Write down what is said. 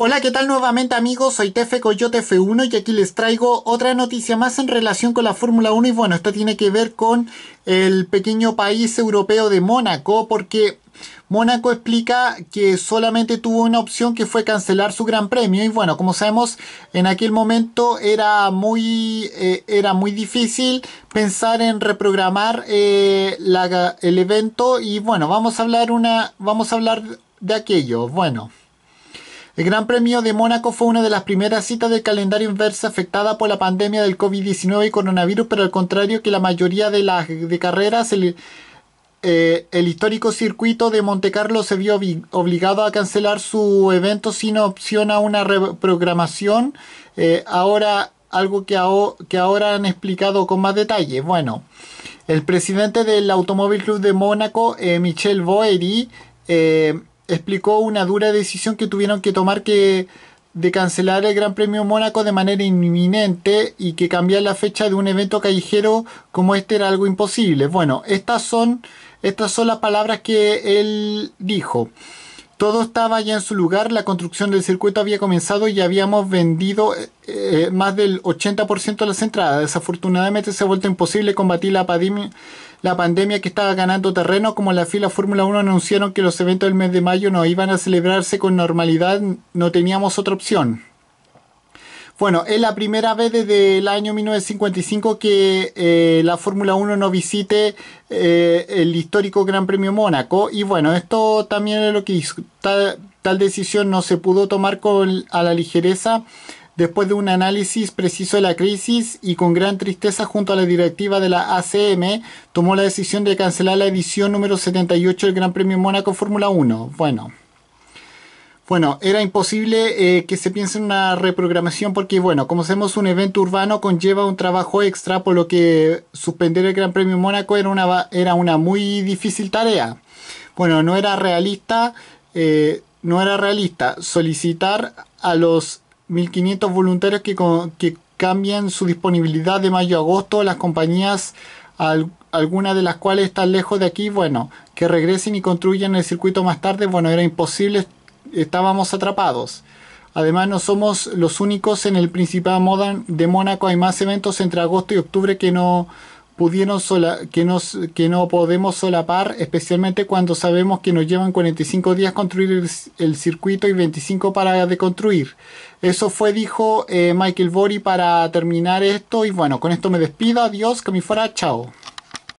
Hola, ¿qué tal nuevamente amigos? Soy Tefe Coyote F1 y aquí les traigo otra noticia más en relación con la Fórmula 1 y bueno, esto tiene que ver con el pequeño país europeo de Mónaco porque Mónaco explica que solamente tuvo una opción que fue cancelar su gran premio y bueno, como sabemos, en aquel momento era muy, eh, era muy difícil pensar en reprogramar eh, el evento y bueno, vamos a hablar una, vamos a hablar de aquello, bueno. El Gran Premio de Mónaco fue una de las primeras citas del calendario inverso afectada por la pandemia del COVID-19 y coronavirus, pero al contrario que la mayoría de las carreras, eh, el, histórico circuito de Monte Carlo se vio obligado a cancelar su evento sin opción a una reprogramación. Eh, ahora, algo que, ahora han explicado con más detalle. Bueno, el presidente del Automóvil Club de Mónaco, eh, Michel Boeri, explicó una dura decisión que tuvieron que tomar que de cancelar el Gran Premio Mónaco de manera inminente y que cambiar la fecha de un evento callejero como este era algo imposible. Bueno, estas son, estas son las palabras que él dijo. Todo estaba ya en su lugar, la construcción del circuito había comenzado y habíamos vendido eh, eh, más del 80% de las entradas. Desafortunadamente se ha vuelto imposible combatir la, la pandemia que estaba ganando terreno. Como la fila Fórmula 1 anunciaron que los eventos del mes de mayo no iban a celebrarse con normalidad, no teníamos otra opción. Bueno, es la primera vez desde el año 1955 que eh, la Fórmula 1 no visite eh, el histórico Gran Premio Mónaco. Y bueno, esto también es lo que Tal, decisión no se pudo tomar con, a la ligereza después de un análisis preciso de la crisis y con gran tristeza junto a la directiva de la ACM tomó la decisión de cancelar la edición número 78 del Gran Premio Mónaco Fórmula 1. Bueno. Bueno, era imposible eh, que se piense en una reprogramación porque, bueno, como hacemos un evento urbano conlleva un trabajo extra, por lo que suspender el Gran Premio Mónaco era una, era una muy difícil tarea. Bueno, no era realista, eh, no era realista solicitar a los 1.500 voluntarios que, que cambian su disponibilidad de mayo a agosto las compañías algunas de las cuales están lejos de aquí, bueno, que regresen y construyan el circuito más tarde, bueno, era imposible estábamos atrapados. Además, no somos los únicos en el Principado Modern de Mónaco. Hay más eventos entre agosto y octubre que no pudieron que, que no podemos solapar, especialmente cuando sabemos que nos llevan 45 días construir el, circuito y 25 para deconstruir. Eso fue, dijo eh, Michael Bori para terminar esto. Y bueno, con esto me despido. Adiós, que me fuera. Chao.